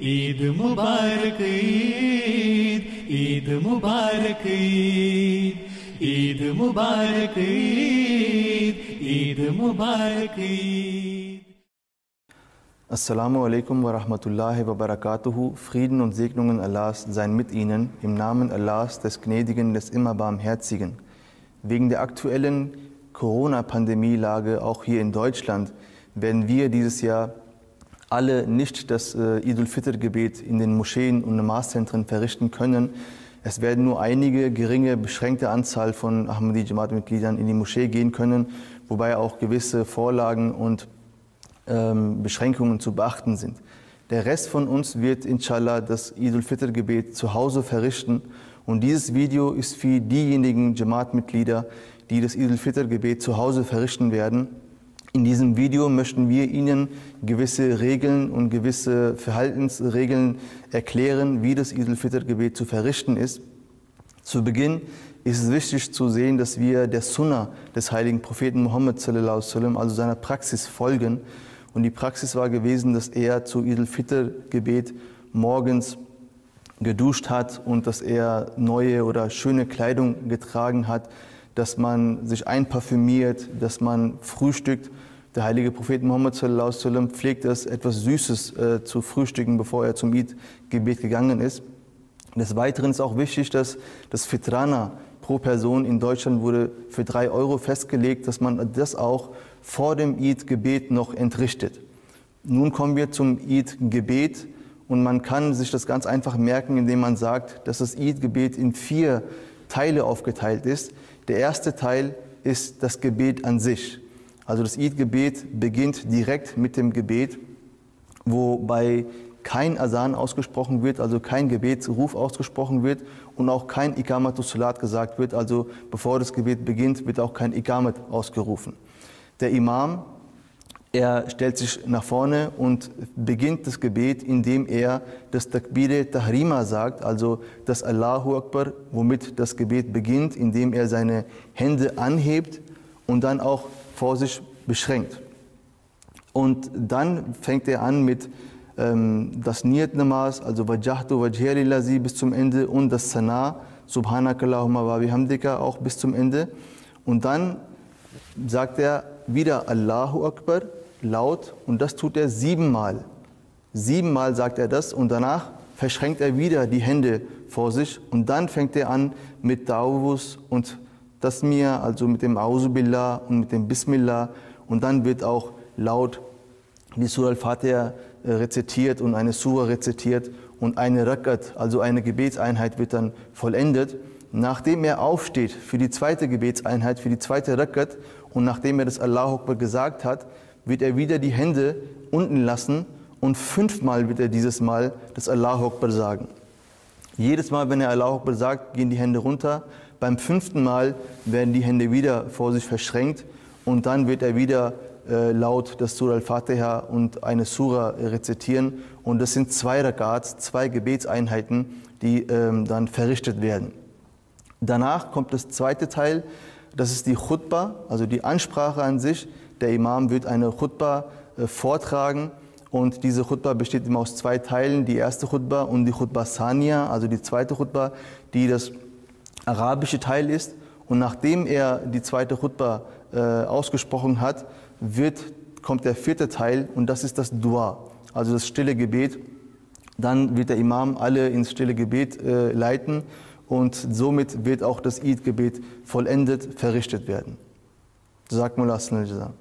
ईद Mubarak ईद ईद Mubarak ईद ईद Mubarak ईद ईद Mubarak Eid Assalamu alaikum wa rahmatullahi wa barakatuhu. Frieden und Segnungen Allahs seien mit Ihnen im Namen Allahs, des Gnädigen, des immer Barmherzigen. Wegen der aktuellen corona pandemielage auch hier in Deutschland werden wir dieses Jahr alle nicht das äh, Idul Fitr-Gebet in den Moscheen und Maßzentren verrichten können. Es werden nur einige geringe, beschränkte Anzahl von Ahmadi Jamaat-Mitgliedern in die Moschee gehen können, wobei auch gewisse Vorlagen und ähm, Beschränkungen zu beachten sind. Der Rest von uns wird inshallah das Idul Fitr-Gebet zu Hause verrichten. Und dieses Video ist für diejenigen Jamaat-Mitglieder, die das Idul Fitr-Gebet zu Hause verrichten werden. In diesem Video möchten wir Ihnen gewisse Regeln und gewisse Verhaltensregeln erklären, wie das Idul Fitr-Gebet zu verrichten ist. Zu Beginn ist es wichtig zu sehen, dass wir der Sunna des heiligen Propheten Mohammed, also seiner Praxis, folgen. Und die Praxis war gewesen, dass er zu Idul Fitr-Gebet morgens geduscht hat und dass er neue oder schöne Kleidung getragen hat, dass man sich einparfümiert, dass man frühstückt der heilige Prophet Mohammed pflegt es, etwas Süßes äh, zu frühstücken, bevor er zum Eid-Gebet gegangen ist. Des Weiteren ist auch wichtig, dass das Fitrana pro Person in Deutschland wurde für drei Euro festgelegt, dass man das auch vor dem Eid-Gebet noch entrichtet. Nun kommen wir zum Eid-Gebet und man kann sich das ganz einfach merken, indem man sagt, dass das Eid-Gebet in vier Teile aufgeteilt ist. Der erste Teil ist das Gebet an sich. Also das Eid-Gebet beginnt direkt mit dem Gebet, wobei kein Asan ausgesprochen wird, also kein Gebetsruf ausgesprochen wird und auch kein Ikamatus Salat gesagt wird, also bevor das Gebet beginnt, wird auch kein Ikamat ausgerufen. Der Imam, er stellt sich nach vorne und beginnt das Gebet, indem er das Takbire Tahrima sagt, also das Allahu Akbar, womit das Gebet beginnt, indem er seine Hände anhebt und dann auch vor sich beschränkt. Und dann fängt er an mit ähm, das Niyat Namas, also Wajahtu Wajheri bis zum Ende und das Sana, Subhanakallahumma wa bihamdika auch bis zum Ende. Und dann sagt er wieder Allahu Akbar laut und das tut er siebenmal. Siebenmal sagt er das und danach verschränkt er wieder die Hände vor sich und dann fängt er an mit Dawus und das mir, also mit dem Ausubillah und mit dem Bismillah. Und dann wird auch laut die Surah Al-Fatiha äh, rezitiert und eine Surah rezitiert und eine Rakat, also eine Gebetseinheit, wird dann vollendet. Nachdem er aufsteht für die zweite Gebetseinheit, für die zweite Rakat und nachdem er das Allahu Akbar gesagt hat, wird er wieder die Hände unten lassen und fünfmal wird er dieses Mal das Allahu Akbar sagen. Jedes Mal, wenn er Allahu Akbar sagt, gehen die Hände runter beim fünften Mal werden die Hände wieder vor sich verschränkt und dann wird er wieder äh, laut das Surah al-Fatiha und eine Surah äh, rezitieren. Und das sind zwei Rakat, zwei Gebetseinheiten, die ähm, dann verrichtet werden. Danach kommt das zweite Teil, das ist die Khutbah, also die Ansprache an sich. Der Imam wird eine Khutbah äh, vortragen. Und diese Khutbah besteht immer aus zwei Teilen. Die erste Khutbah und die Khutbah Sania, also die zweite Khutbah, die das arabische Teil ist. Und nachdem er die zweite Khutbah äh, ausgesprochen hat, wird, kommt der vierte Teil und das ist das Dua, also das stille Gebet. Dann wird der Imam alle ins stille Gebet äh, leiten und somit wird auch das Eid-Gebet vollendet verrichtet werden. Sagt Mullah Sunnah